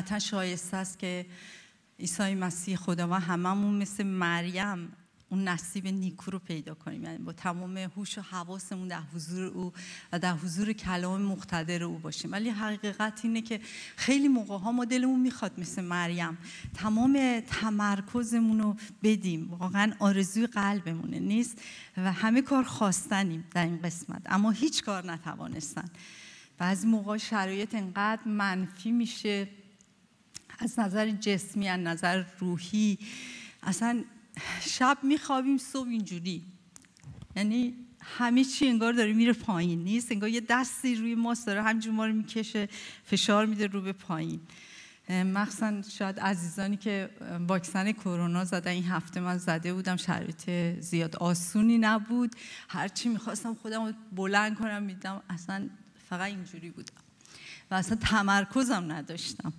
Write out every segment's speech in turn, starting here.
قطعا شایسته است که عیسی مسیح و هممون مثل مریم اون نصیب نیکو رو پیدا کنیم یعنی با تمام هوش و حواسمون در حضور او و در حضور کلام مقتدر او باشیم ولی حقیقت اینه که خیلی موقع ها ما دلمون میخواد مثل مریم تمام تمرکزمون رو بدیم واقعا آرزوی قلبمونه نیست و همه کار خواستنیم در این قسمت اما هیچ کار نتوانستن بعضی موقع شرایط انقدر منفی میشه از نظر جسمی از نظر روحی اصلا شب میخوابیم صبح اینجوری یعنی همه چی انگار داره میره پایین نیست انگار یه دستی روی ماست داره ما رو میکشه فشار میده رو به پایین مخصوصا شاید عزیزانی که واکسن کرونا زدن این هفته من زده بودم شرایط زیاد آسونی نبود هرچی میخواستم خودم بلند کنم میدم اصلا فقط اینجوری بودم و اصلا تمرکزم نداشتم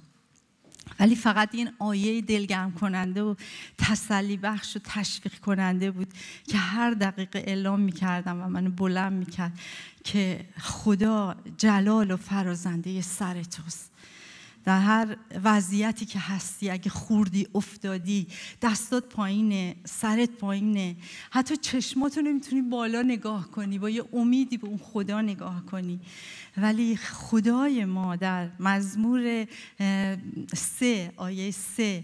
ولی فقط این آیه دلگرم کننده و تسلی بخش و تشویق کننده بود که هر دقیقه اعلام میکردم و من بلند میکرد که خدا جلال و فرازنده سر توست در هر وضعیتی که هستی اگه خوردی افتادی دستات پایینه سرت پایینه حتی چشماتو نمیتونی بالا نگاه کنی با یه امیدی به اون خدا نگاه کنی ولی خدای ما در مزمور سه آیه سه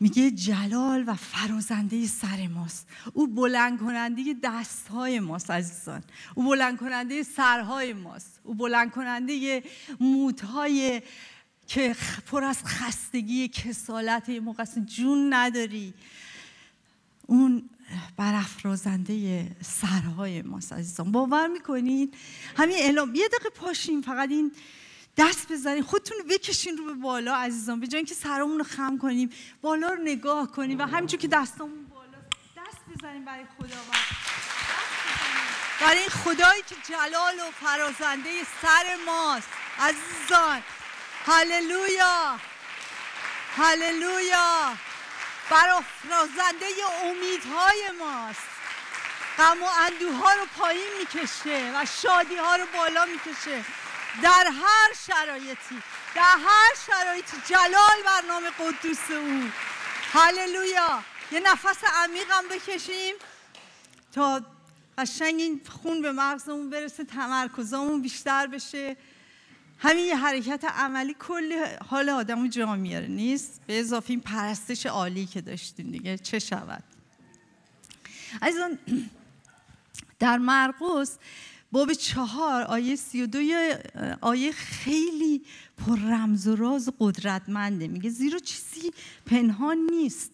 میگه جلال و فرازنده سر ماست او بلند کننده دست های ماست عزیزان او بلند کننده سرهای ماست او بلند کننده موت های که پر از خستگی کسالت یه موقع جون نداری اون برافرازنده سرهای ماست عزیزان باور میکنین همین اعلام یه دقیقه پاشیم فقط این دست بزنین خودتون بکشین رو به بالا عزیزان به جای اینکه سرمون رو خم کنیم بالا رو نگاه کنیم و همینجور که دستامون بالا دست بزنیم برای خدا برای این خدایی که جلال و فرازنده سر ماست عزیزان هللویا هللویا برافرازنده امیدهای ماست غم و اندوها رو پایین میکشه و شادی ها رو بالا میکشه در هر شرایطی در هر شرایطی جلال بر نام قدوس او هللویا یه نفس عمیقم بکشیم تا قشنگ این خون به مغزمون برسه تمرکزمون بیشتر بشه همین یه حرکت عملی کلی حال آدم رو جا میاره نیست به اضافه این پرستش عالی که داشتیم دیگه چه شود از اون در مرقس باب چهار آیه سی و آیه خیلی پر رمز و راز قدرتمنده میگه زیرا چیزی پنهان نیست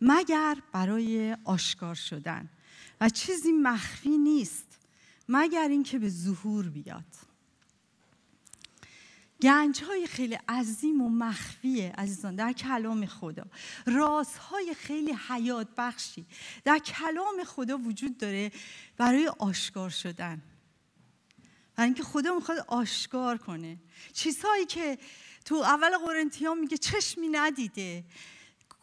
مگر برای آشکار شدن و چیزی مخفی نیست مگر اینکه به ظهور بیاد گنج های خیلی عظیم و مخفیه عزیزان در کلام خدا رازهای خیلی حیات بخشی در کلام خدا وجود داره برای آشکار شدن برای اینکه خدا میخواد آشکار کنه چیزهایی که تو اول قرنتیان میگه چشمی ندیده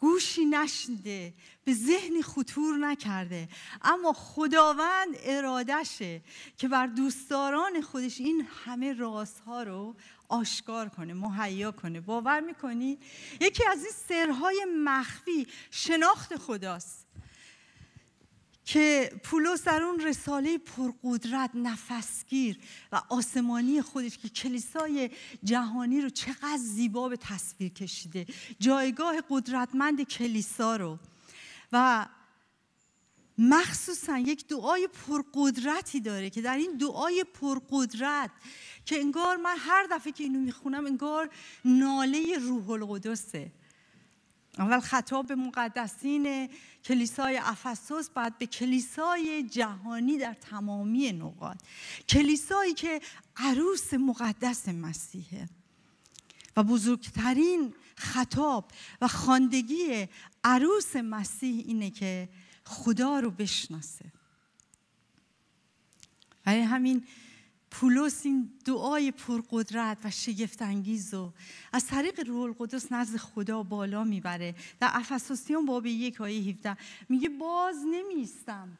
گوشی نشنیده به ذهنی خطور نکرده اما خداوند ارادشه که بر دوستداران خودش این همه رازها رو آشکار کنه مهیا کنه باور میکنی یکی از این سرهای مخفی شناخت خداست که پولس در اون رساله پرقدرت نفسگیر و آسمانی خودش که کلیسای جهانی رو چقدر زیبا به تصویر کشیده جایگاه قدرتمند کلیسا رو و مخصوصا یک دعای پرقدرتی داره که در این دعای پرقدرت که انگار من هر دفعه که اینو میخونم انگار ناله روح القدسه اول خطاب به مقدسین کلیسای افسوس بعد به کلیسای جهانی در تمامی نقاط کلیسایی که عروس مقدس مسیحه و بزرگترین خطاب و خواندگی عروس مسیح اینه که خدا رو بشناسه برای همین پولس این دعای پرقدرت و شگفت انگیز رو از طریق روح القدس نزد خدا بالا میبره در افسوسیان باب یک آیه 17 میگه باز نمیستم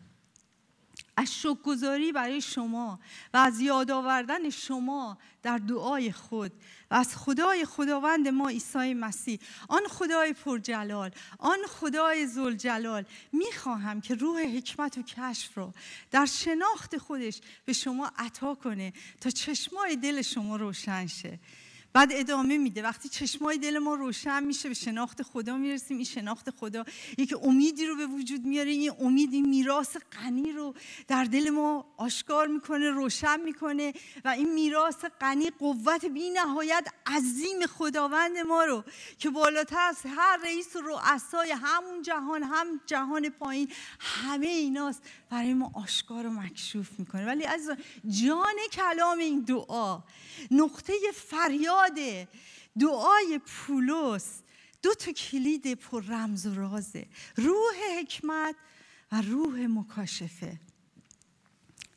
از شکرگزاری برای شما و از یاد آوردن شما در دعای خود و از خدای خداوند ما عیسی مسیح آن خدای پرجلال آن خدای زلجلال میخواهم که روح حکمت و کشف را در شناخت خودش به شما عطا کنه تا چشمای دل شما روشن شه بعد ادامه میده وقتی چشمای دل ما روشن میشه به شناخت خدا میرسیم این شناخت خدا یک امیدی رو به وجود میاره این امید این میراث غنی رو در دل ما آشکار میکنه روشن میکنه و این میراث غنی قوت بی عظیم خداوند ما رو که بالاتر از هر رئیس و رؤسای همون جهان هم جهان پایین همه ایناست برای ما آشکار و مکشوف میکنه ولی از جان کلام این دعا نقطه فریاد داده، دعای پولس دو تا کلید پر رمز و رازه روح حکمت و روح مکاشفه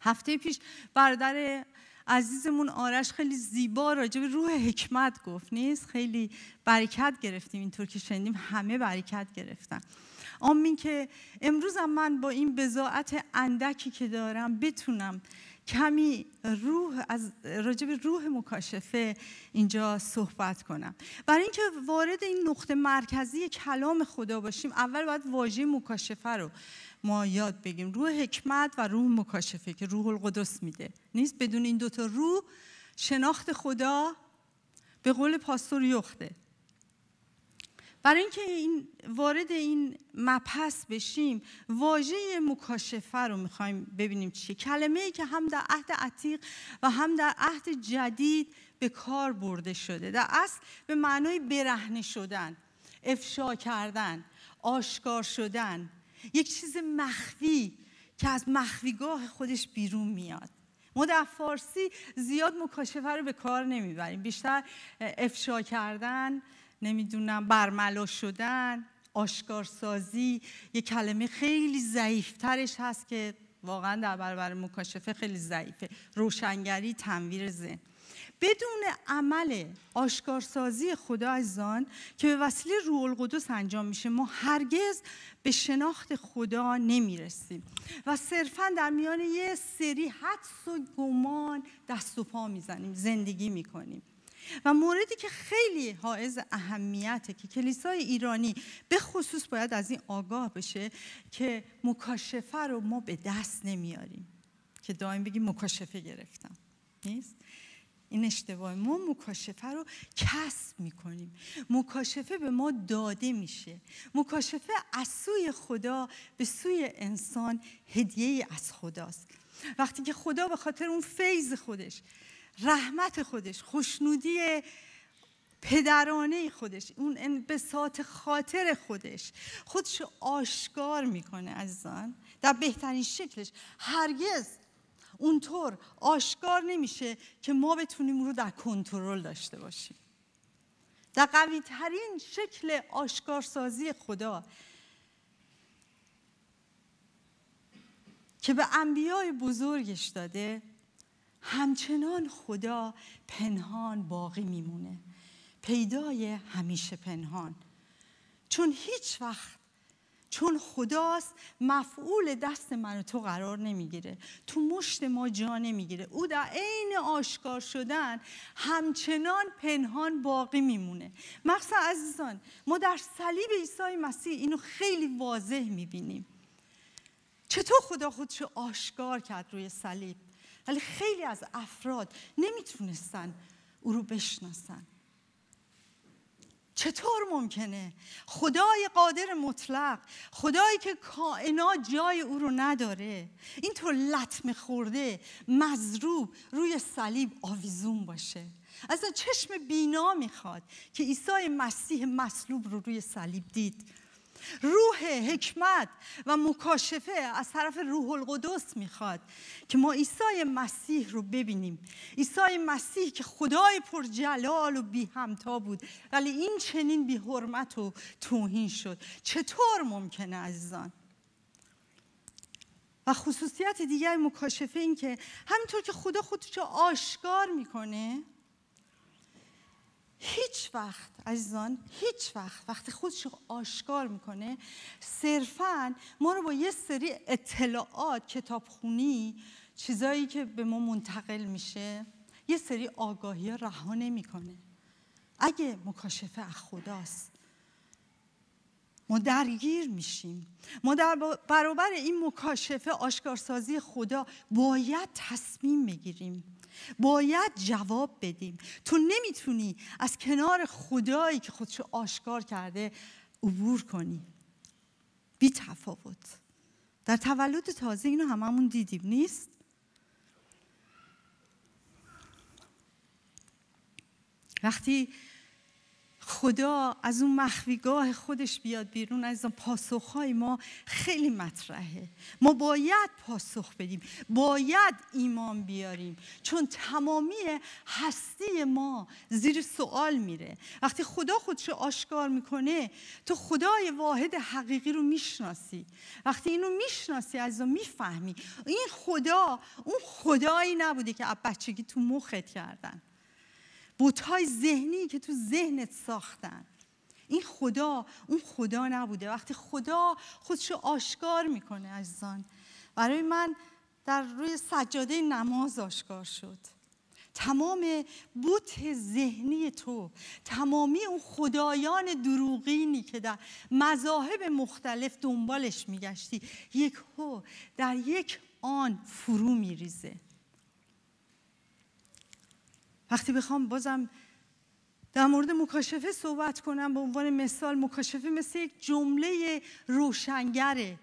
هفته پیش برادر عزیزمون آرش خیلی زیبا راجع به روح حکمت گفت نیست خیلی برکت گرفتیم اینطور که شنیدیم همه برکت گرفتن آمین که امروزم من با این بزاعت اندکی که دارم بتونم کمی روح از راجب روح مکاشفه اینجا صحبت کنم برای اینکه وارد این نقطه مرکزی کلام خدا باشیم اول باید واژه مکاشفه رو ما یاد بگیم روح حکمت و روح مکاشفه که روح القدس میده نیست بدون این دوتا روح شناخت خدا به قول پاستور یخته برای اینکه این وارد این مپس بشیم واژه مکاشفه رو میخوایم ببینیم چیه کلمه ای که هم در عهد عتیق و هم در عهد جدید به کار برده شده در اصل به معنای برهنه شدن افشا کردن آشکار شدن یک چیز مخفی که از مخفیگاه خودش بیرون میاد ما در فارسی زیاد مکاشفه رو به کار نمیبریم بیشتر افشا کردن نمیدونم برملا شدن آشکارسازی یه کلمه خیلی ضعیفترش هست که واقعا در برابر مکاشفه خیلی ضعیفه روشنگری تنویر ذهن بدون عمل آشکارسازی خدا از که به وسیله روح القدس انجام میشه ما هرگز به شناخت خدا نمیرسیم و صرفا در میان یه سری حدس و گمان دست و پا میزنیم زندگی میکنیم و موردی که خیلی حائز اهمیته که کلیسای ایرانی به خصوص باید از این آگاه بشه که مکاشفه رو ما به دست نمیاریم که دائم بگیم مکاشفه گرفتم نیست؟ این اشتباه ما مکاشفه رو کسب میکنیم مکاشفه به ما داده میشه مکاشفه از سوی خدا به سوی انسان هدیه از خداست وقتی که خدا به خاطر اون فیض خودش رحمت خودش خوشنودی پدرانه خودش اون انبساط خاطر خودش خودش آشکار میکنه عزیزان در بهترین شکلش هرگز اونطور آشکار نمیشه که ما بتونیم رو در کنترل داشته باشیم در قوی ترین شکل آشکارسازی خدا که به انبیای بزرگش داده همچنان خدا پنهان باقی میمونه پیدای همیشه پنهان چون هیچ وقت چون خداست مفعول دست من و تو قرار نمیگیره تو مشت ما جا نمیگیره او در عین آشکار شدن همچنان پنهان باقی میمونه مقصد عزیزان ما در صلیب عیسی مسیح اینو خیلی واضح میبینیم چطور خدا خودشو آشکار کرد روی صلیب ولی خیلی از افراد نمیتونستن او رو بشناسن چطور ممکنه خدای قادر مطلق خدایی که کائنات جای او رو نداره اینطور لطمه خورده مذروب روی صلیب آویزون باشه اصلا چشم بینا میخواد که عیسی مسیح مصلوب رو روی صلیب دید روح حکمت و مکاشفه از طرف روح القدس میخواد که ما عیسی مسیح رو ببینیم عیسی مسیح که خدای پر جلال و بی همتا بود ولی این چنین بی حرمت و توهین شد چطور ممکنه عزیزان و خصوصیت دیگر مکاشفه این که همینطور که خدا خودش رو آشکار میکنه هیچ وقت عزیزان هیچ وقت وقتی خودش رو آشکار میکنه صرفا ما رو با یه سری اطلاعات کتابخونی چیزایی که به ما منتقل میشه یه سری آگاهی رها نمیکنه اگه مکاشفه از خداست ما درگیر میشیم ما در برابر این مکاشفه آشکارسازی خدا باید تصمیم بگیریم باید جواب بدیم تو نمیتونی از کنار خدایی که خودشو آشکار کرده عبور کنی بی تفاوت در تولد تازه اینو هممون دیدیم نیست وقتی خدا از اون مخفیگاه خودش بیاد بیرون از پاسخهای ما خیلی مطرحه ما باید پاسخ بدیم باید ایمان بیاریم چون تمامی هستی ما زیر سوال میره وقتی خدا خودش آشکار میکنه تو خدای واحد حقیقی رو میشناسی وقتی اینو میشناسی از اون میفهمی این خدا اون خدایی نبوده که از بچگی تو مخت کردن بوتهای ذهنی که تو ذهنت ساختن این خدا اون خدا نبوده وقتی خدا خودشو آشکار میکنه عزیزان برای من در روی سجاده نماز آشکار شد تمام بوت ذهنی تو تمامی اون خدایان دروغینی که در مذاهب مختلف دنبالش میگشتی یک هو در یک آن فرو میریزه وقتی بخوام بازم در مورد مکاشفه صحبت کنم به عنوان مثال مکاشفه مثل یک جمله روشنگره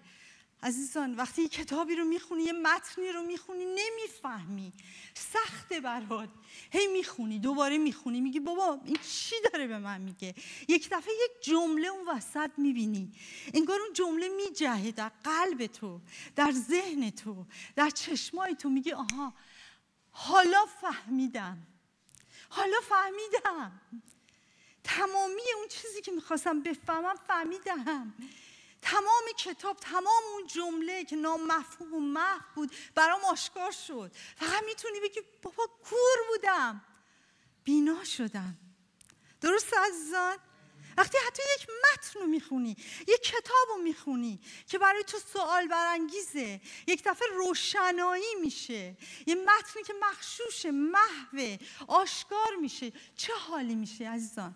عزیزان وقتی یه کتابی رو میخونی یه متنی رو میخونی نمیفهمی سخت برات هی میخونی دوباره میخونی میگی بابا این چی داره به من میگه یک دفعه یک جمله اون وسط میبینی انگار اون جمله میجهه در قلب تو در ذهن تو در چشمای تو میگی آها حالا فهمیدم حالا فهمیدم تمامی اون چیزی که میخواستم بفهمم فهمیدم تمام کتاب تمام اون جمله که نامفهوم و محو بود برام آشکار شد فقط میتونی بگی بابا کور بودم بینا شدم درست عزیزان وقتی حتی یک متن رو میخونی یک کتاب رو میخونی که برای تو سوال برانگیزه یک دفعه روشنایی میشه یه متنی که مخشوشه، محوه آشکار میشه چه حالی میشه عزیزان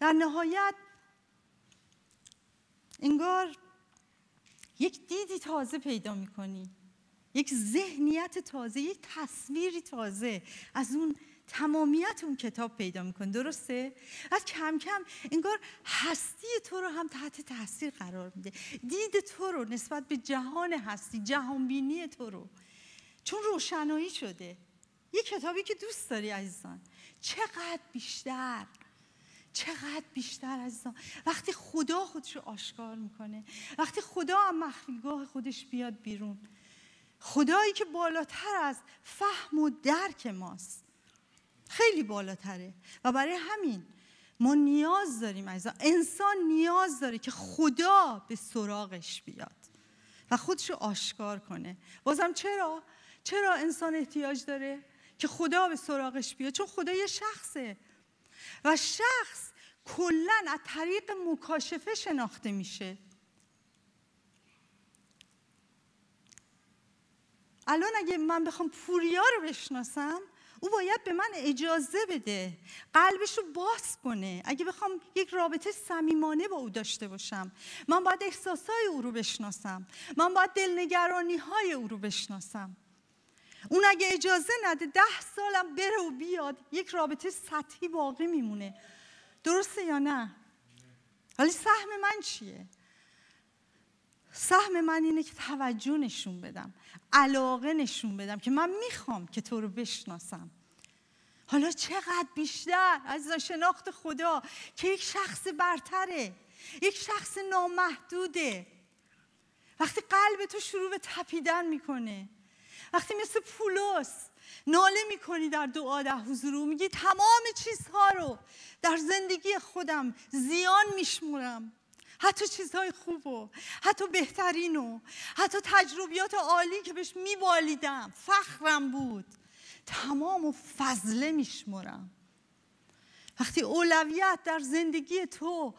در نهایت انگار یک دیدی تازه پیدا میکنی یک ذهنیت تازه یک تصویری تازه از اون تمامیت اون کتاب پیدا میکنه درسته از کم کم انگار هستی تو رو هم تحت تاثیر قرار میده دید تو رو نسبت به جهان هستی جهان بینی تو رو چون روشنایی شده یه کتابی که دوست داری عزیزان چقدر بیشتر چقدر بیشتر عزیزان وقتی خدا خودش رو آشکار میکنه وقتی خدا هم مخفیگاه خودش بیاد بیرون خدایی که بالاتر از فهم و درک ماست خیلی بالاتره و برای همین ما نیاز داریم از انسان نیاز داره که خدا به سراغش بیاد و خودشو آشکار کنه بازم چرا چرا انسان احتیاج داره که خدا به سراغش بیاد چون خدا یه شخصه و شخص کلا از طریق مکاشفه شناخته میشه الان اگه من بخوام پوریا رو بشناسم او باید به من اجازه بده قلبش رو باز کنه اگه بخوام یک رابطه صمیمانه با او داشته باشم من باید احساسهای او رو بشناسم من باید دلنگرانی های او رو بشناسم اون اگه اجازه نده ده سالم بره و بیاد یک رابطه سطحی باقی میمونه درسته یا نه ولی سهم من چیه سهم من اینه که توجه نشون بدم علاقه نشون بدم که من میخوام که تو رو بشناسم حالا چقدر بیشتر از شناخت خدا که یک شخص برتره یک شخص نامحدوده وقتی قلب تو شروع به تپیدن میکنه وقتی مثل پولس ناله میکنی در دعا در حضور میگی تمام چیزها رو در زندگی خودم زیان میشمورم حتی چیزهای خوب و حتی بهترین و حتی تجربیات عالی که بهش میبالیدم فخرم بود تمام و فضله میشمرم وقتی اولویت در زندگی تو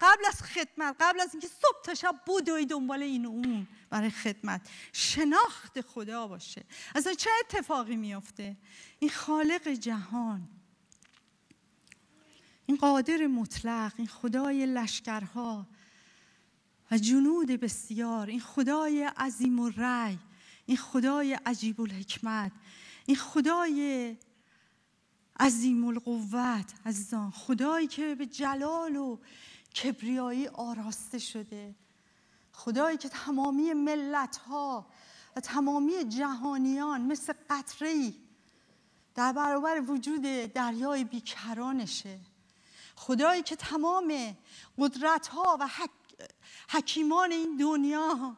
قبل از خدمت قبل از اینکه صبح تا شب بدوی دنبال این و اون برای خدمت شناخت خدا باشه اصلا چه اتفاقی میافته این خالق جهان این قادر مطلق این خدای لشکرها و جنود بسیار این خدای عظیم و رعی این خدای عجیب الحکمت این خدای عظیم القوت عزیزان خدایی که به جلال و کبریایی آراسته شده خدایی که تمامی ملت ها و تمامی جهانیان مثل قطره در برابر وجود دریای بیکرانشه خدایی که تمام قدرت ها و حکیمان این دنیا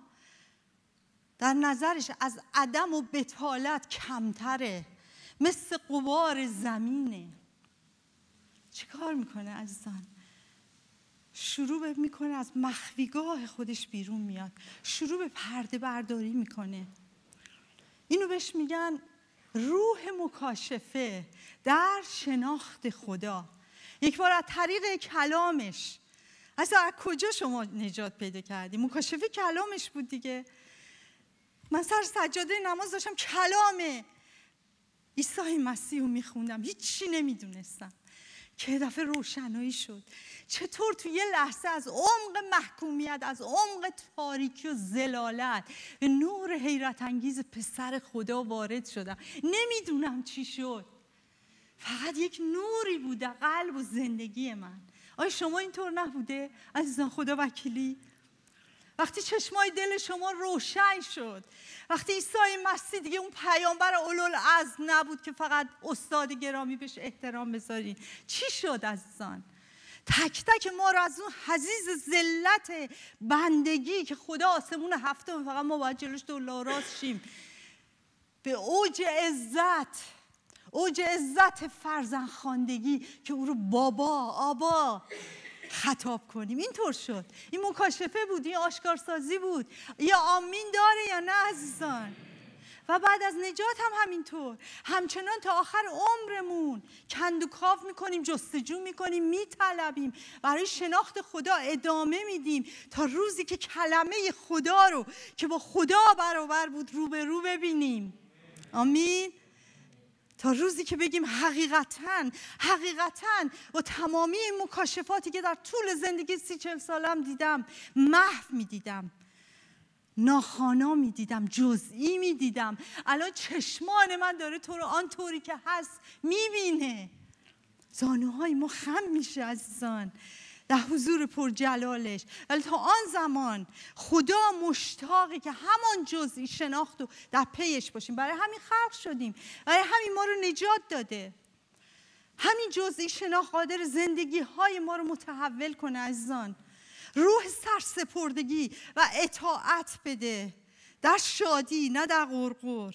در نظرش از عدم و بتالت کمتره مثل قبار زمینه چه کار میکنه عزیزان شروع میکنه از مخفیگاه خودش بیرون میاد شروع به پرده برداری میکنه اینو بهش میگن روح مکاشفه در شناخت خدا یک بار از طریق کلامش از کجا شما نجات پیدا کردی مکاشفه کلامش بود دیگه من سر سجاده نماز داشتم کلام عیسی مسیح رو میخوندم هیچی نمیدونستم که دفعه روشنایی شد چطور تو یه لحظه از عمق محکومیت از عمق تاریکی و زلالت به نور حیرت انگیز پسر خدا وارد شدم نمیدونم چی شد فقط یک نوری بوده قلب و زندگی من آیا شما اینطور نبوده عزیزان خدا وکیلی وقتی چشمای دل شما روشن شد وقتی عیسی مسیح دیگه اون پیامبر اولول از نبود که فقط استاد گرامی بهش احترام بذارین چی شد عزیزان تک تک ما رو از اون حزیز ذلت بندگی که خدا آسمون هفتم فقط ما باید جلوش دولا شیم به اوج عزت اوج عزت فرزن خاندگی که او رو بابا آبا خطاب کنیم اینطور شد این مکاشفه بود این آشکارسازی بود یا آمین داره یا نه عزیزان و بعد از نجات هم همینطور همچنان تا آخر عمرمون کند و کاف میکنیم جستجو میکنیم میطلبیم برای شناخت خدا ادامه میدیم تا روزی که کلمه خدا رو که با خدا برابر بود رو به رو ببینیم آمین تا روزی که بگیم حقیقتا حقیقتا و تمامی این مکاشفاتی که در طول زندگی سی چل سالم دیدم محو می دیدم ناخانا می دیدم جزئی می دیدم الان چشمان من داره تو رو آن طوری که هست می بینه زانوهای ما خم میشه عزیزان در حضور پر جلالش ولی تا آن زمان خدا مشتاقه که همان جزئی شناخت و در پیش باشیم برای همین خلق شدیم برای همین ما رو نجات داده همین جزئی شناخت قادر زندگی های ما رو متحول کنه عزیزان روح سرسپردگی و اطاعت بده در شادی نه در غرغر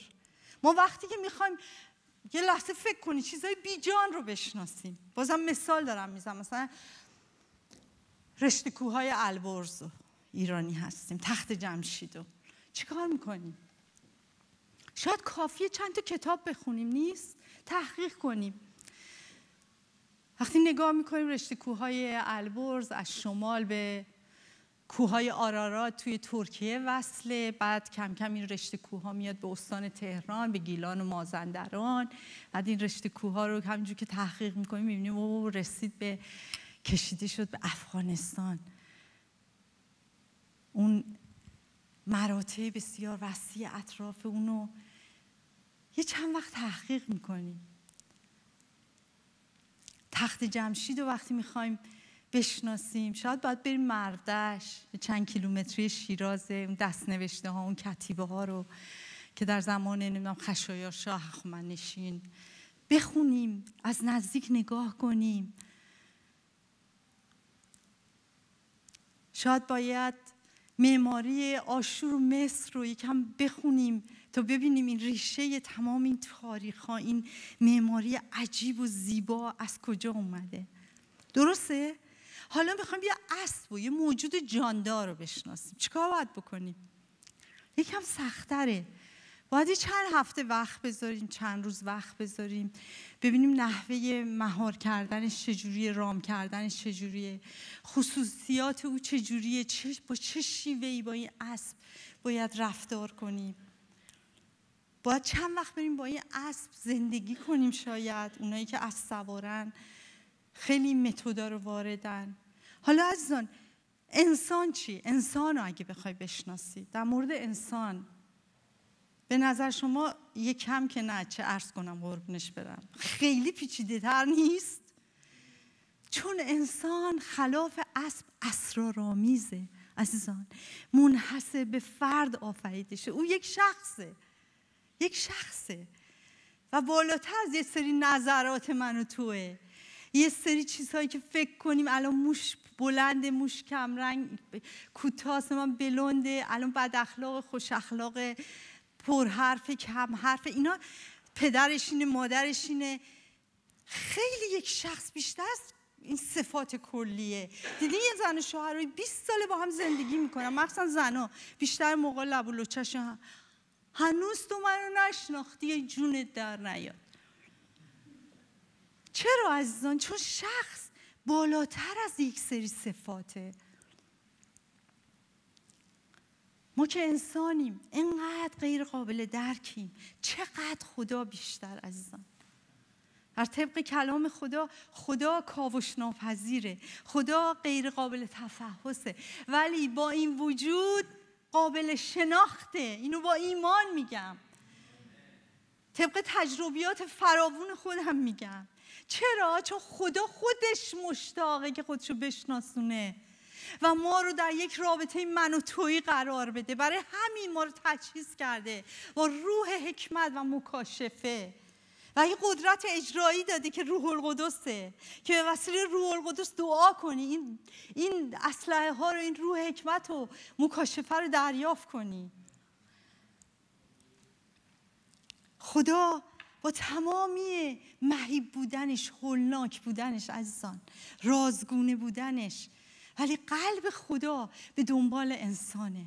ما وقتی که میخوایم یه لحظه فکر کنی چیزای بیجان رو بشناسیم بازم مثال دارم میزنم مثلا رشته کوههای البرز ایرانی هستیم تخت جمشید و چیکار میکنیم شاید کافیه چند تا کتاب بخونیم نیست تحقیق کنیم وقتی نگاه میکنیم رشته کوهای البرز از شمال به کوههای آرارات توی ترکیه وصله بعد کم کم این رشته کوه میاد به استان تهران به گیلان و مازندران بعد این رشته کوه رو همینجور که تحقیق میکنیم میبینیم او رسید به کشیده شد به افغانستان اون مراتع بسیار وسیع اطراف اونو یه چند وقت تحقیق میکنیم تخت جمشید و وقتی میخوایم بشناسیم شاید باید بریم مردش چند کیلومتری شیراز اون دست ها اون کتیبه ها رو که در زمان نمیدونم خشایار شاه خمنشین بخونیم از نزدیک نگاه کنیم شاید باید معماری آشور و مصر رو یکم بخونیم تا ببینیم این ریشه تمام این تاریخ ها این معماری عجیب و زیبا از کجا اومده درسته؟ حالا میخوایم یه اسب و یه موجود جاندار رو بشناسیم چیکار باید بکنیم؟ یکم سختره باید چند هفته وقت بذاریم چند روز وقت بذاریم ببینیم نحوه مهار کردنش چجوریه رام کردنش چجوریه خصوصیات او چجوریه چه، با چه ای با این اسب باید رفتار کنیم باید چند وقت بریم با این اسب زندگی کنیم شاید اونایی که اسب سوارن خیلی متودا رو واردن حالا عزیزان انسان چی؟ انسان رو اگه بخوای بشناسی در مورد انسان به نظر شما یه کم که نه چه عرض کنم قربونش برم خیلی پیچیده تر نیست چون انسان خلاف اسب اسرارآمیزه عزیزان منحصر به فرد آفریده او یک شخصه یک شخصه و بالاتر از یه سری نظرات من و توه یه سری چیزهایی که فکر کنیم الان موش بلند موش کمرنگ کوتاه من بلنده الان بد اخلاق خوش اخلاق پر حرف کم حرف اینا پدرش مادرشینه خیلی یک شخص بیشتر است این صفات کلیه دیدی یه زن و شوهر رو 20 ساله با هم زندگی میکنن مخصوصا زنا بیشتر موقع لب و هم. هنوز تو منو نشناختی جونت در نیاد چرا عزیزان چون شخص بالاتر از یک سری صفاته ما که انسانیم انقدر غیر قابل درکیم چقدر خدا بیشتر عزیزان در طبق کلام خدا خدا کاوش خدا غیر قابل تفحصه ولی با این وجود قابل شناخته اینو با ایمان میگم طبق تجربیات فراوون خودم میگم چرا؟ چون خدا خودش مشتاقه که خودشو بشناسونه و ما رو در یک رابطه من و تویی قرار بده برای همین ما رو تجهیز کرده با روح حکمت و مکاشفه و این قدرت اجرایی داده که روح القدسه که به وسیله روح القدس دعا کنی این این اسلحه ها رو این روح حکمت و مکاشفه رو دریافت کنی خدا با تمامی مهیب بودنش هولناک بودنش عزیزان رازگونه بودنش ولی قلب خدا به دنبال انسانه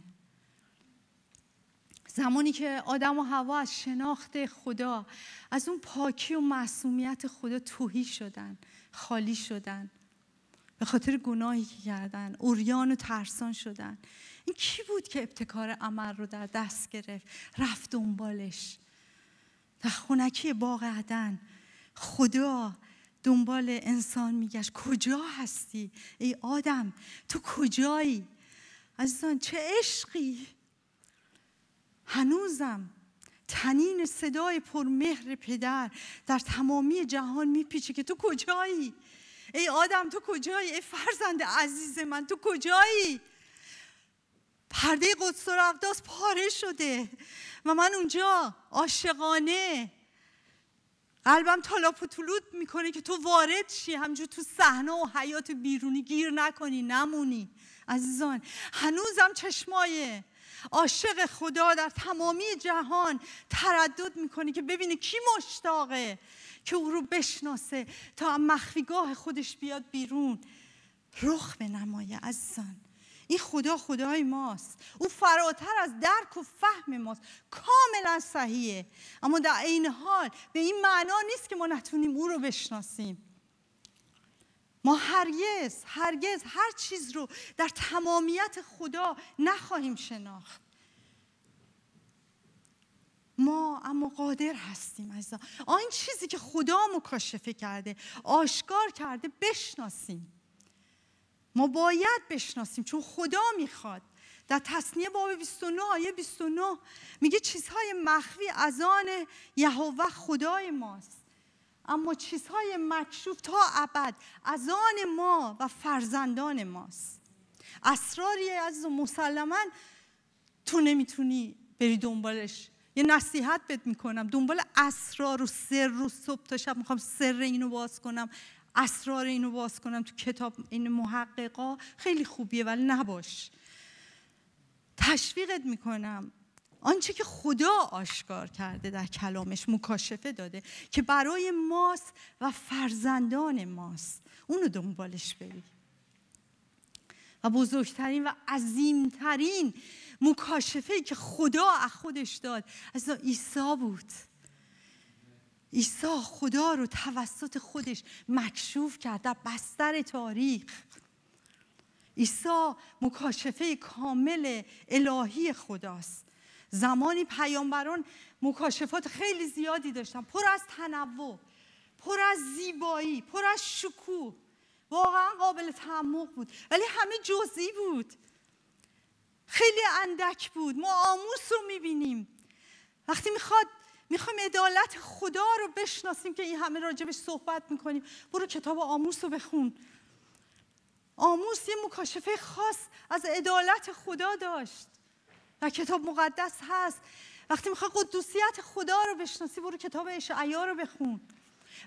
زمانی که آدم و هوا از شناخت خدا از اون پاکی و معصومیت خدا توهی شدن خالی شدن به خاطر گناهی که کردن اوریان و ترسان شدن این کی بود که ابتکار عمل رو در دست گرفت رفت دنبالش در خونکی باغ عدن خدا دنبال انسان میگشت کجا هستی ای آدم تو کجایی عزیزان چه عشقی هنوزم تنین صدای پرمهر پدر در تمامی جهان میپیچه که تو کجایی ای آدم تو کجایی ای فرزند عزیز من تو کجایی پرده قدس و پاره شده و من اونجا عاشقانه قلبم تالاپ و تلوت میکنه که تو وارد شی همجور تو صحنه و حیات بیرونی گیر نکنی نمونی عزیزان هنوزم چشمای عاشق خدا در تمامی جهان تردد میکنه که ببینه کی مشتاقه که او رو بشناسه تا مخفیگاه خودش بیاد بیرون رخ به نمایه عزیزان این خدا خدای ماست او فراتر از درک و فهم ماست کاملا صحیحه اما در این حال به این معنا نیست که ما نتونیم او رو بشناسیم ما هرگز هرگز هر چیز رو در تمامیت خدا نخواهیم شناخت ما اما قادر هستیم از آن چیزی که خدا مکاشفه کرده آشکار کرده بشناسیم ما باید بشناسیم چون خدا میخواد در تصنیه باب 29 آیه 29 میگه چیزهای مخفی از آن یهوه خدای ماست اما چیزهای مکشوف تا ابد از آن ما و فرزندان ماست اسراری از و مسلما تو نمیتونی بری دنبالش یه نصیحت بهت میکنم دنبال اسرار و سر و صبح تا شب میخوام سر اینو باز کنم اسرار اینو باز کنم تو کتاب این محققا خیلی خوبیه ولی نباش تشویقت میکنم آنچه که خدا آشکار کرده در کلامش مکاشفه داده که برای ماست و فرزندان ماست اونو دنبالش بری و بزرگترین و عظیمترین مکاشفه که خدا از خودش داد از عیسی بود عیسی خدا رو توسط خودش مکشوف کرد در بستر تاریخ عیسی مکاشفه کامل الهی خداست زمانی پیامبران مکاشفات خیلی زیادی داشتن پر از تنوع پر از زیبایی پر از شکوه واقعا قابل تعمق بود ولی همه جزئی بود خیلی اندک بود ما آموس رو میبینیم وقتی میخواد میخوایم عدالت خدا رو بشناسیم که این همه راجبش صحبت میکنیم برو کتاب آموس رو بخون آموس یه مکاشفه خاص از عدالت خدا داشت و کتاب مقدس هست وقتی میخوای قدوسیت خدا رو بشناسی برو کتاب اشعیا رو بخون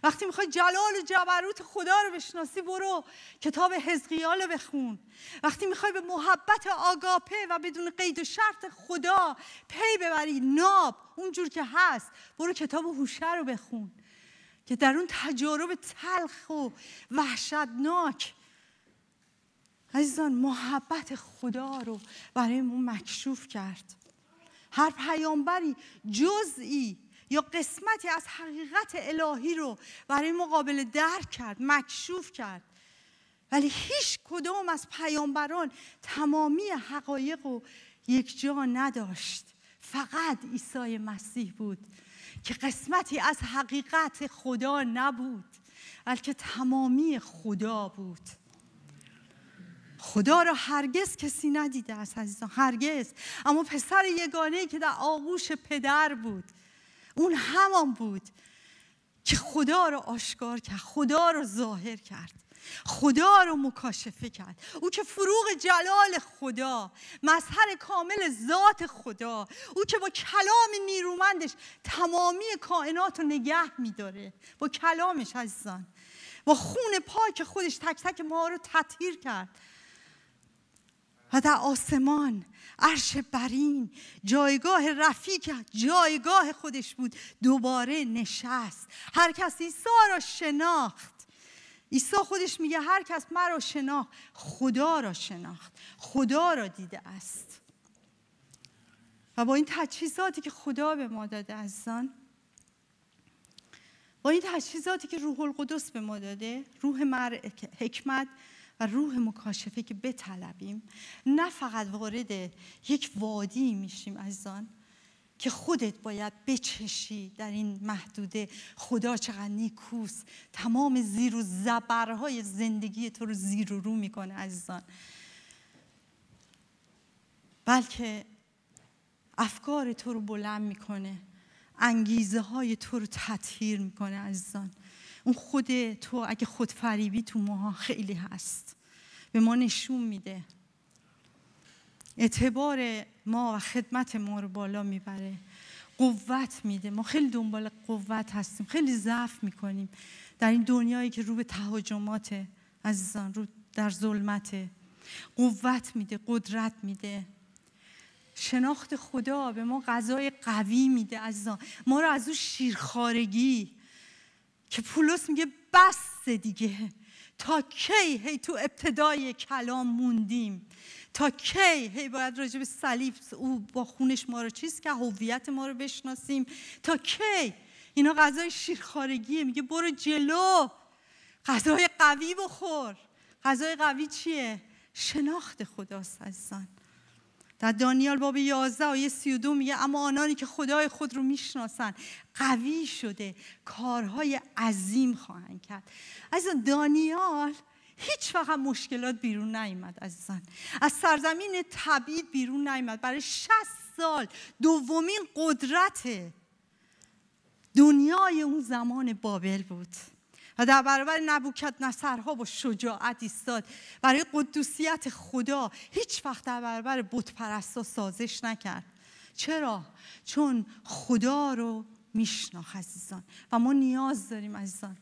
وقتی میخوای جلال و جبروت خدا رو بشناسی برو کتاب حزقیال رو بخون وقتی میخوای به محبت آگاپه و بدون قید و شرط خدا پی ببری ناب اونجور که هست برو کتاب هوشه رو بخون که در اون تجارب تلخ و وحشتناک عزیزان محبت خدا رو برای ما مکشوف کرد هر پیامبری جزئی یا قسمتی از حقیقت الهی رو برای مقابل درک کرد مکشوف کرد ولی هیچ کدام از پیامبران تمامی حقایق رو یک جا نداشت فقط عیسی مسیح بود که قسمتی از حقیقت خدا نبود بلکه تمامی خدا بود خدا را هرگز کسی ندیده است عزیزان هرگز اما پسر یگانه که در آغوش پدر بود اون همان بود که خدا رو آشکار کرد خدا رو ظاهر کرد خدا رو مکاشفه کرد او که فروغ جلال خدا مظهر کامل ذات خدا او که با کلام نیرومندش تمامی کائنات رو نگه میداره با کلامش عزیزان با خون پاک خودش تک تک ما رو تطهیر کرد و در آسمان عرش برین جایگاه رفی که جایگاه خودش بود دوباره نشست هر کس ایسا را شناخت ایسا خودش میگه هر کس مرا شناخت خدا را شناخت خدا را دیده است و با این تجهیزاتی که خدا به ما داده عزیزان با این تجهیزاتی که روح القدس به ما داده روح مر... حکمت و روح مکاشفه که بطلبیم نه فقط وارد یک وادی میشیم عزیزان که خودت باید بچشی در این محدوده خدا چقدر نیکوس تمام زیر و زبرهای زندگی تو رو زیر و رو میکنه عزیزان بلکه افکار تو رو بلند میکنه انگیزه های تو رو تطهیر میکنه عزیزان اون خود تو اگه خودفریبی تو ماها خیلی هست به ما نشون میده اعتبار ما و خدمت ما رو بالا میبره قوت میده ما خیلی دنبال قوت هستیم خیلی ضعف میکنیم در این دنیایی که رو به تهاجمات عزیزان رو در ظلمت قوت میده قدرت میده شناخت خدا به ما غذای قوی میده عزیزان ما رو از اون شیرخارگی که پولس میگه بس دیگه تا کی هی تو ابتدای کلام موندیم تا کی هی باید راجب به صلیب او با خونش ما رو چیست که هویت ما رو بشناسیم تا کی اینا غذای شیرخارگیه میگه برو جلو غذای قوی بخور غذای قوی چیه شناخت خداست عزیزان در دانیال باب 11 آیه 32 میگه اما آنانی که خدای خود رو میشناسند قوی شده کارهای عظیم خواهند کرد از دانیال هیچ وقت مشکلات بیرون نیامد عزیزان از سرزمین تبعید بیرون نیامد برای 60 سال دومین قدرت دنیای اون زمان بابل بود و در برابر نبوکت نصرها با شجاعت ایستاد برای قدوسیت خدا هیچ وقت در برابر بت سازش نکرد چرا چون خدا رو میشناخ عزیزان و ما نیاز داریم عزیزان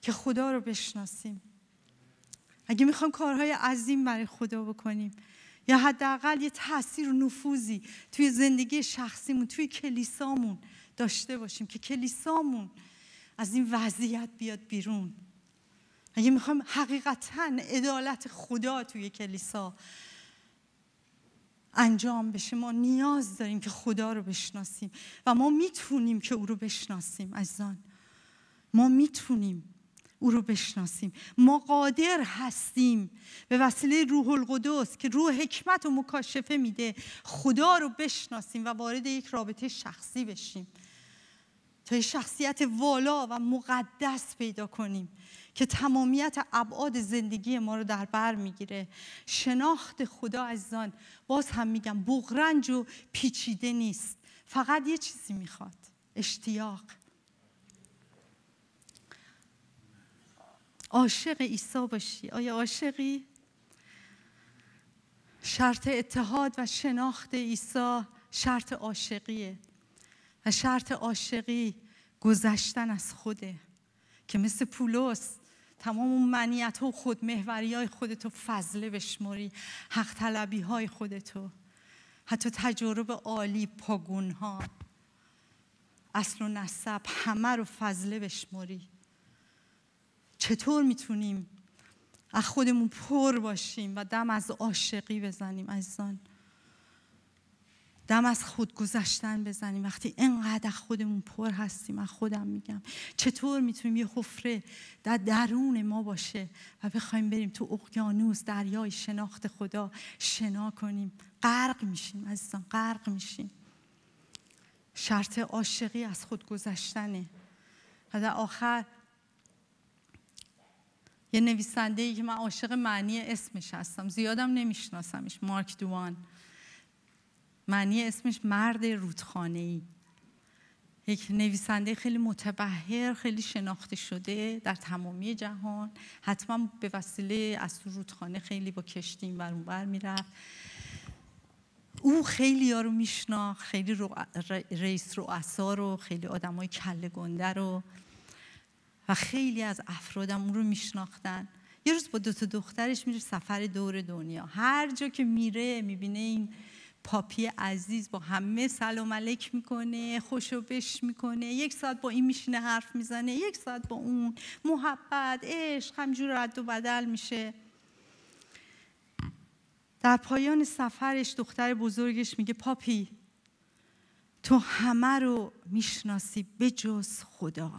که خدا رو بشناسیم اگه میخوام کارهای عظیم برای خدا بکنیم یا حداقل یه تاثیر و نفوذی توی زندگی شخصیمون توی کلیسامون داشته باشیم که کلیسامون از این وضعیت بیاد بیرون اگه میخوام حقیقتا عدالت خدا توی کلیسا انجام بشه ما نیاز داریم که خدا رو بشناسیم و ما میتونیم که او رو بشناسیم عزیزان ما میتونیم او رو بشناسیم ما قادر هستیم به وسیله روح القدس که روح حکمت و مکاشفه میده خدا رو بشناسیم و وارد یک رابطه شخصی بشیم تا شخصیت والا و مقدس پیدا کنیم که تمامیت ابعاد زندگی ما رو در بر میگیره شناخت خدا عزیزان باز هم میگم بغرنج و پیچیده نیست فقط یه چیزی میخواد اشتیاق عاشق عیسی باشی آیا عاشقی شرط اتحاد و شناخت عیسی شرط عاشقیه و شرط عاشقی گذشتن از خوده که مثل پولس تمام اون منیت و خودمهوری های خودتو فضله بشماری حق طلبی های خودتو حتی تجارب عالی پاگون ها اصل و نسب همه رو فضله بشماری چطور میتونیم از خودمون پر باشیم و دم از عاشقی بزنیم عزیزان دم از خود گذشتن بزنیم وقتی اینقدر خودمون پر هستیم از خودم میگم چطور میتونیم یه حفره در درون ما باشه و بخوایم بریم تو اقیانوس دریای شناخت خدا شنا کنیم غرق میشیم عزیزان غرق میشیم شرط عاشقی از خود گذشتنه و در آخر یه نویسنده ای که من عاشق معنی اسمش هستم زیادم نمیشناسمش مارک دوان معنی اسمش مرد رودخانه ای یک نویسنده خیلی متبهر خیلی شناخته شده در تمامی جهان حتما به وسیله از رودخانه خیلی با کشتی این بر میرفت او خیلی ها رو میشناخت خیلی رو رئیس رؤسا رو خیلی آدمای کله گنده رو و خیلی از افرادم او رو میشناختن یه روز با دو تا دخترش میره سفر دور دنیا هر جا که میره میبینه این پاپی عزیز با همه سلام علیک میکنه خوشو بش میکنه یک ساعت با این میشینه حرف میزنه یک ساعت با اون محبت عشق همجور رد و بدل میشه در پایان سفرش دختر بزرگش میگه پاپی تو همه رو میشناسی بجز خدا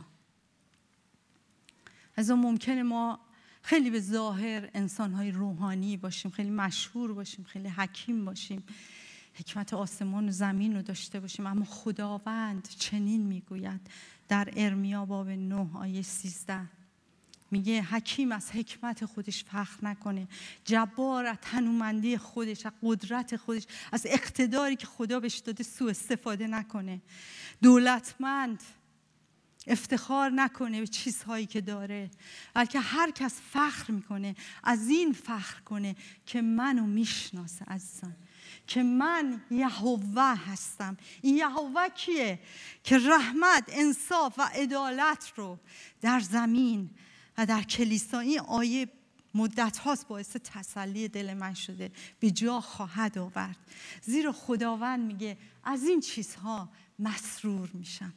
از اون ممکنه ما خیلی به ظاهر انسانهای روحانی باشیم خیلی مشهور باشیم خیلی حکیم باشیم حکمت آسمان و زمین رو داشته باشیم اما خداوند چنین میگوید در ارمیا باب 9 آیه 13 میگه حکیم از حکمت خودش فخر نکنه جبار از تنومندی خودش از قدرت خودش از اقتداری که خدا بهش داده سوء استفاده نکنه دولتمند افتخار نکنه به چیزهایی که داره بلکه هر کس فخر میکنه از این فخر کنه که منو میشناسه عزیزان که من یهوه هستم این یهوه کیه که رحمت انصاف و عدالت رو در زمین و در کلیسا این آیه مدت هاست باعث تسلی دل من شده به جا خواهد آورد زیرا خداوند میگه از این چیزها مسرور میشم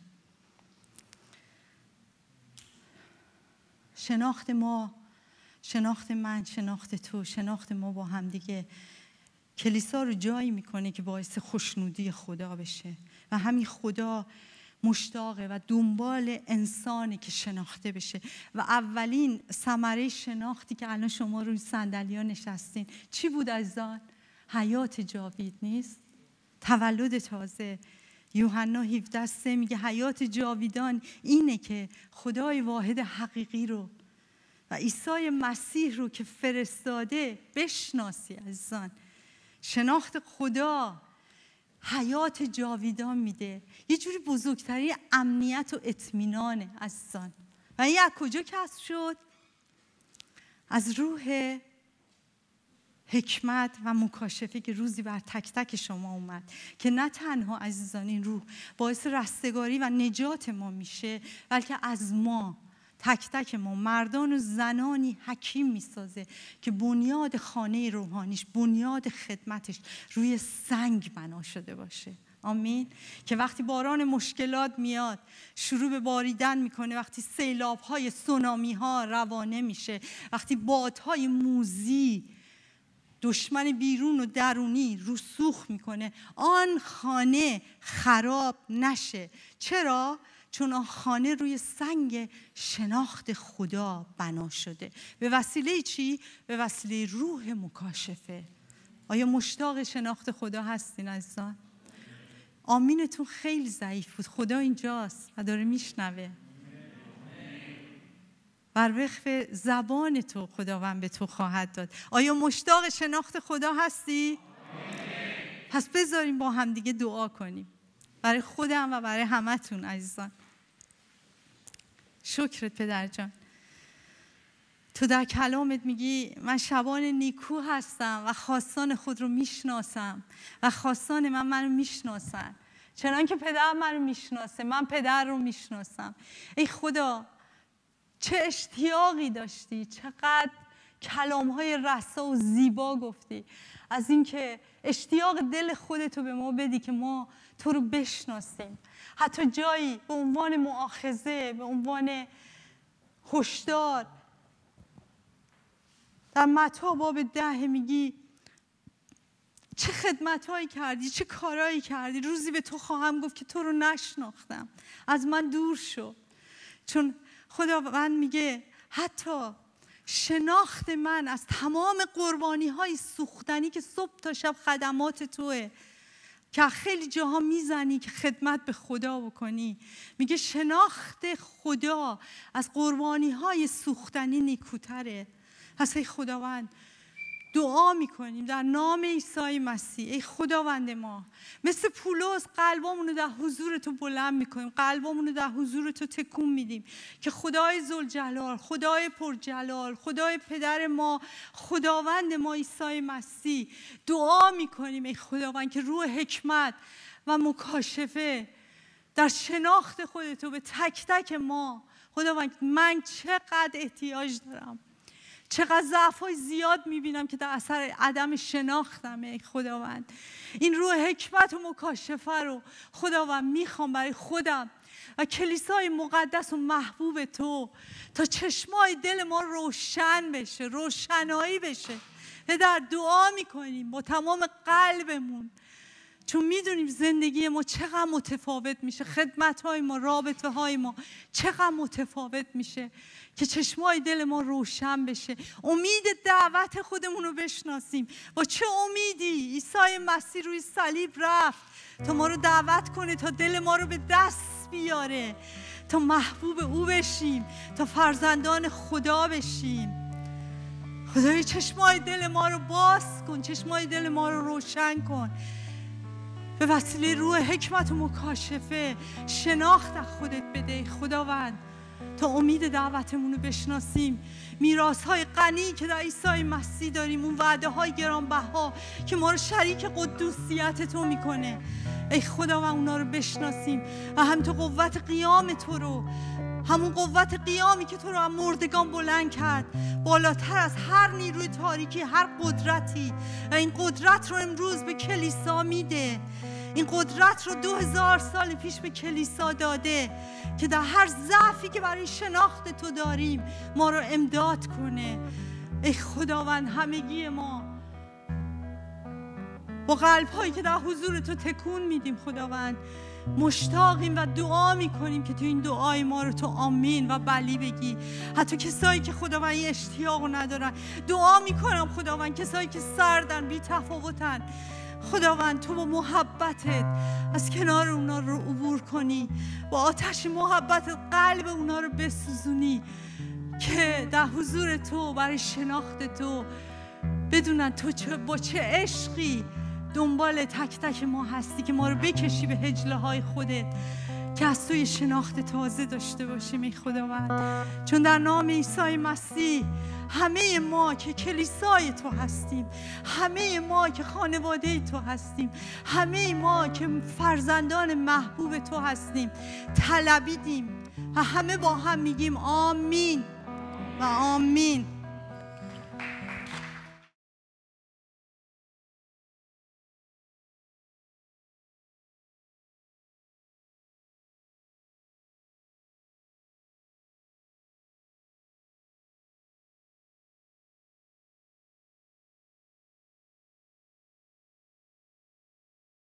شناخت ما شناخت من شناخت تو شناخت ما با همدیگه کلیسا رو جایی میکنه که باعث خوشنودی خدا بشه و همین خدا مشتاقه و دنبال انسانی که شناخته بشه و اولین ثمره شناختی که الان شما روی صندلیا نشستین چی بود آن؟ حیات جاوید نیست تولد تازه یوحنا 17 سه میگه حیات جاویدان اینه که خدای واحد حقیقی رو و عیسی مسیح رو که فرستاده بشناسی از آن شناخت خدا حیات جاویدان میده یه جوری بزرگتری امنیت و اطمینانه عزیزان و این از کجا کسب شد از روح حکمت و مکاشفه که روزی بر تک تک شما اومد که نه تنها عزیزان این روح باعث رستگاری و نجات ما میشه بلکه از ما تک تک ما مردان و زنانی حکیم میسازه که بنیاد خانه روحانیش بنیاد خدمتش روی سنگ بنا شده باشه آمین که وقتی باران مشکلات میاد شروع به باریدن میکنه وقتی سیلاب های سونامی ها روانه میشه وقتی بادهای موزی دشمن بیرون و درونی رسوخ میکنه آن خانه خراب نشه چرا چون خانه روی سنگ شناخت خدا بنا شده به وسیله چی؟ به وسیله روح مکاشفه آیا مشتاق شناخت خدا هستین عزیزان؟ آمینتون خیلی ضعیف بود خدا اینجاست و داره میشنوه بر وقف زبان تو خداوند به تو خواهد داد آیا مشتاق شناخت خدا هستی؟ پس بذاریم با همدیگه دعا کنیم برای خودم و برای همتون عزیزان شکرت پدر جان تو در کلامت میگی من شبان نیکو هستم و خواستان خود رو میشناسم و خواستان من منو میشناسن چرا که پدر من رو میشناسه من پدر رو میشناسم ای خدا چه اشتیاقی داشتی چقدر کلام های رسا و زیبا گفتی از اینکه اشتیاق دل خودتو به ما بدی که ما تو رو بشناسیم حتی جایی به عنوان معاخذه به عنوان هشدار در متا باب ده میگی چه هایی کردی چه کارایی کردی روزی به تو خواهم گفت که تو رو نشناختم از من دور شو چون خداوند میگه حتی شناخت من از تمام قربانی های سوختنی که صبح تا شب خدمات توه که خیلی جاها میزنی که خدمت به خدا بکنی میگه شناخت خدا از قربانی های سوختنی نیکوتره پس ای خداوند دعا میکنیم در نام عیسی مسیح ای خداوند ما مثل پولس قلبمون رو در حضور تو بلند میکنیم قلبمون رو در حضور تو تکون میدیم که خدای زلجلال خدای پرجلال خدای پدر ما خداوند ما عیسی مسیح دعا میکنیم ای خداوند که روح حکمت و مکاشفه در شناخت خودتو به تک تک ما خداوند من چقدر احتیاج دارم چقدر ضعف های زیاد میبینم که در اثر عدم شناختم ای خداوند این روح حکمت و مکاشفه رو خداوند میخوام برای خودم و کلیسای مقدس و محبوب تو تا چشمای دل ما روشن بشه روشنایی بشه در دعا میکنیم با تمام قلبمون چون میدونیم زندگی ما چقدر متفاوت میشه خدمت های ما رابطه های ما چقدر متفاوت میشه که چشمای دل ما روشن بشه امید دعوت خودمون رو بشناسیم با چه امیدی عیسی مسیح روی صلیب رفت تا ما رو دعوت کنه تا دل ما رو به دست بیاره تا محبوب او بشیم تا فرزندان خدا بشیم خدای چشمای دل ما رو باز کن چشمای دل ما رو روشن کن به وسیله روح حکمت و مکاشفه شناخت از خودت بده خداوند تا امید دعوتمون رو بشناسیم میراث های غنی که در عیسی مسیح داریم اون وعده های گرانبها که ما رو شریک قدوسیت تو میکنه ای خداوند و اونا رو بشناسیم و هم قوت قیام تو رو همون قوت قیامی که تو رو از مردگان بلند کرد بالاتر از هر نیروی تاریکی هر قدرتی و این قدرت رو امروز به کلیسا میده این قدرت رو دو هزار سال پیش به کلیسا داده که در هر ضعفی که برای شناخت تو داریم ما رو امداد کنه ای خداوند همگی ما با قلب که در حضور تو تکون میدیم خداوند مشتاقیم و دعا میکنیم که تو این دعای ما رو تو آمین و بلی بگی حتی کسایی که خداوند این اشتیاق رو ندارن دعا میکنم خداوند کسایی که سردن بی تفاوتن خداوند تو با محبتت از کنار اونا رو عبور کنی با آتش محبت قلب اونا رو بسوزونی که در حضور تو برای شناخت تو بدونن تو چه با چه عشقی دنبال تک تک ما هستی که ما رو بکشی به هجله های خودت که از توی شناخت تازه داشته باشیم ای خداوند چون در نام عیسی مسیح همه ما که کلیسای تو هستیم همه ما که خانواده تو هستیم همه ما که فرزندان محبوب تو هستیم طلبیدیم و همه با هم میگیم آمین و آمین